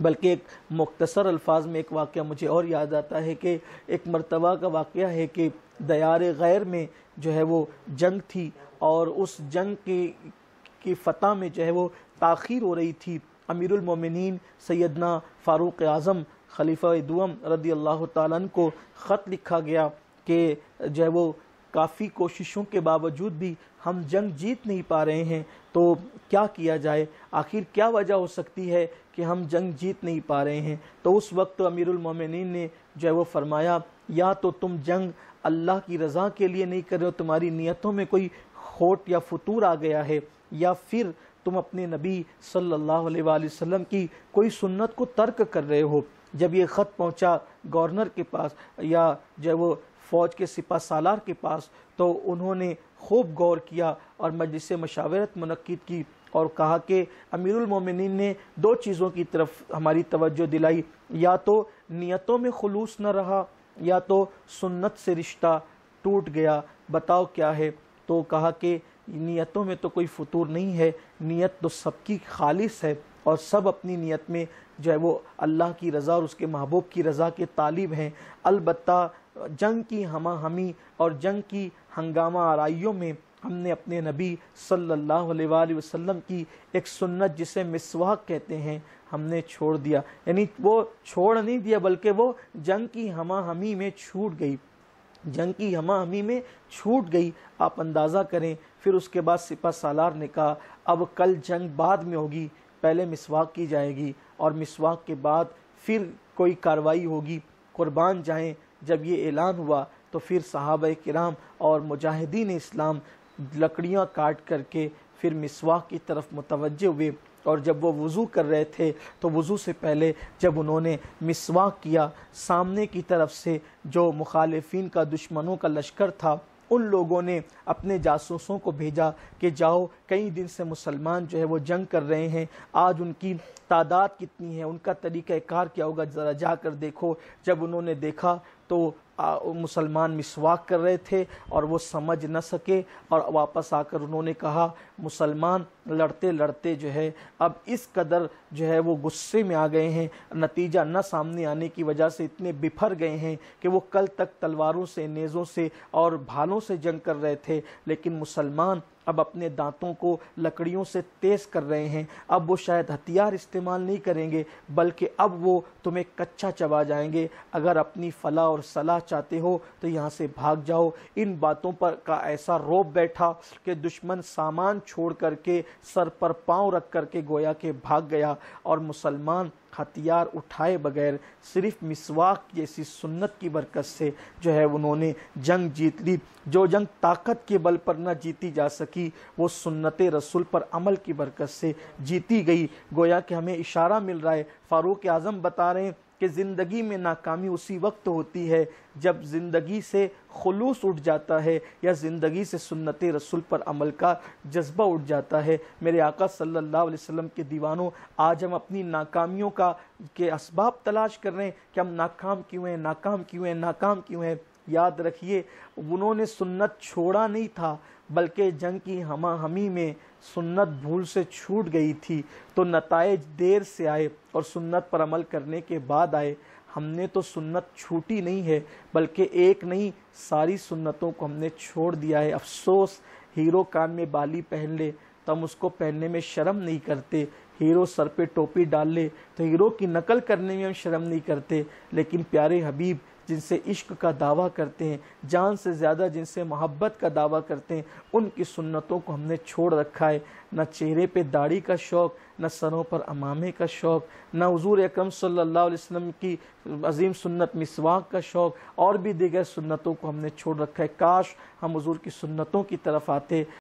बल्कि एक मुख्तसर अल्फाज में एक वाक़ मुझे और याद आता है कि एक मरतबा का वाक़ है कि दयार गैर में जो है वो जंग थी और उस जंग के की फतह में जो है वो ताखिर हो रही थी अमीरमिन सैदना फ़ारूक आज़म खलीफा दुआम रदी अल्लाह तन को ख़त लिखा गया कि जो है वो काफ़ी कोशिशों के बावजूद भी हम जंग जीत नहीं पा रहे हैं तो क्या किया जाए आखिर क्या वजह हो सकती है कि हम जंग जीत नहीं पा रहे हैं तो उस वक्त अमीरुल मोमिनीन ने जो है वो फरमाया या तो तुम जंग अल्लाह की रज़ा के लिए नहीं कर रहे हो तुम्हारी नियतों में कोई खोट या फतूर आ गया है या फिर तुम अपने नबी सल्लल्लाहु अलैहि वसल्लम की कोई सुन्नत को तर्क कर रहे हो जब ये ख़त पहुंचा गवर्नर के पास या जब वो फ़ौज के सिपा सालार के पास तो उन्होंने खूब गौर किया और मजलिस मशावरत मनद की और कहा कि अमीरमिन ने दो चीज़ों की तरफ हमारी तवज्जो दिलाई या तो नियतों में खलूस न रहा या तो सुन्नत से रिश्ता टूट गया बताओ क्या है तो कहा कि नियतों में तो कोई फतूर नहीं है नियत तो सबकी खालिश है और सब अपनी नियत में जो है वो अल्लाह की रज़ा और उसके महबूब की रज़ा के तालिब हैं अलबत् जंग की हमा हमी और जंग की हंगामा आरइयों में हमने अपने नबी सल्लल्लाहु अलैहि वसल्लम की एक सुन्नत जिसे मिसवाक कहते हैं हमने छोड़ दिया यानी वो छोड़ नहीं दिया बल्कि वो जंग की हमा हमी में छूट गई जंग की हमा हमी में छूट गई आप अंदाज़ा करें फिर उसके बाद सिपा सालार ने कहा अब कल जंग बाद में होगी पहले मिसवाक की जाएगी और मिसवाक के बाद फिर कोई कार्रवाई होगी कुर्बान जाएं जब ये ऐलान हुआ तो फिर सहाब कराम और मुजाहिदीन इस्लाम लकड़ियाँ काट करके फिर मिसवाक की तरफ मुतवजे हुए और जब वो वज़ू कर रहे थे तो वज़ू से पहले जब उन्होंने मिसवाक किया सामने की तरफ से जो मुखालफी का दुश्मनों का लश्कर था उन लोगों ने अपने जासूसों को भेजा कि जाओ कई दिन से मुसलमान जो है वो जंग कर रहे हैं आज उनकी तादाद कितनी है उनका तरीक़ार क्या होगा ज़रा जा कर देखो जब उन्होंने देखा तो मुसलमान मिसवाक कर रहे थे और वो समझ न सके और वापस आकर उन्होंने कहा मुसलमान लड़ते लड़ते जो है अब इस कदर जो है वो गुस्से में आ गए हैं नतीजा न सामने आने की वजह से इतने बिफर गए हैं कि वो कल तक तलवारों से नेज़ों से और भालों से जंग कर रहे थे लेकिन मुसलमान अब अपने दांतों को लकड़ियों से तेज कर रहे हैं अब वो शायद हथियार इस्तेमाल नहीं करेंगे बल्कि अब वो तुम्हें कच्चा चबा जाएंगे अगर अपनी फला और सलाह चाहते हो तो यहाँ से भाग जाओ इन बातों पर का ऐसा रोप बैठा कि दुश्मन सामान छोड़ करके सर पर पांव रख करके गोया के भाग गया और मुसलमान हथियार उठाए बगैर सिर्फ मिसवाक जैसी सुन्नत की बरकत से जो है उन्होंने जंग जीत ली जो जंग ताकत के बल पर न जीती जा सके की वो सुन्नत रसूल पर अमल की बरकत से जीती गई गोया कि हमें इशारा मिल रहा है फ़ारूक आज़म बता रहे हैं कि ज़िंदगी में नाकामी उसी वक्त होती है जब ज़िंदगी से खलूस उठ जाता है या ज़िंदगी से सुन्नत रसूल पर अमल का जज्बा उठ जाता है मेरे आका सल्लल्लाहु अलैहि वसल्लम के दीवानों आज हम अपनी नाकामियों का के इसबाब तलाश कर रहे हैं कि हम नाकाम क्यों हैं नाकाम क्यों हैं नाकाम क्यों हैं याद रखिए उन्होंने सुन्नत छोड़ा नहीं था बल्कि जंग की हमा हमी में सुन्नत भूल से छूट गई थी तो नतज देर से आए और सुन्नत पर अमल करने के बाद आए हमने तो सुन्नत छूटी नहीं है बल्कि एक नहीं सारी सुन्नतों को हमने छोड़ दिया है अफसोस हीरो कान में बाली पहन ले तो हम उसको पहनने में शर्म नहीं करते हीरो सर पे टोपी डाल ले तो हीरो की नकल करने में हम शर्म नहीं करते लेकिन प्यारे हबीब जिनसे इश्क का दावा करते हैं जान से ज़्यादा जिनसे मोहब्बत का दावा करते हैं उनकी सुन्नतों को हमने छोड़ रखा है न चेहरे पे दाढ़ी का शौक़ न सरों पर अमामे का शौक़ न हजूर अक्रम वसल्लम की अजीम सुन्नत मिसवाक का शौक़ और भी दीगर सुन्नतों को हमने छोड़ रखा है काश हम हजूर की सुन्नतों की तरफ आते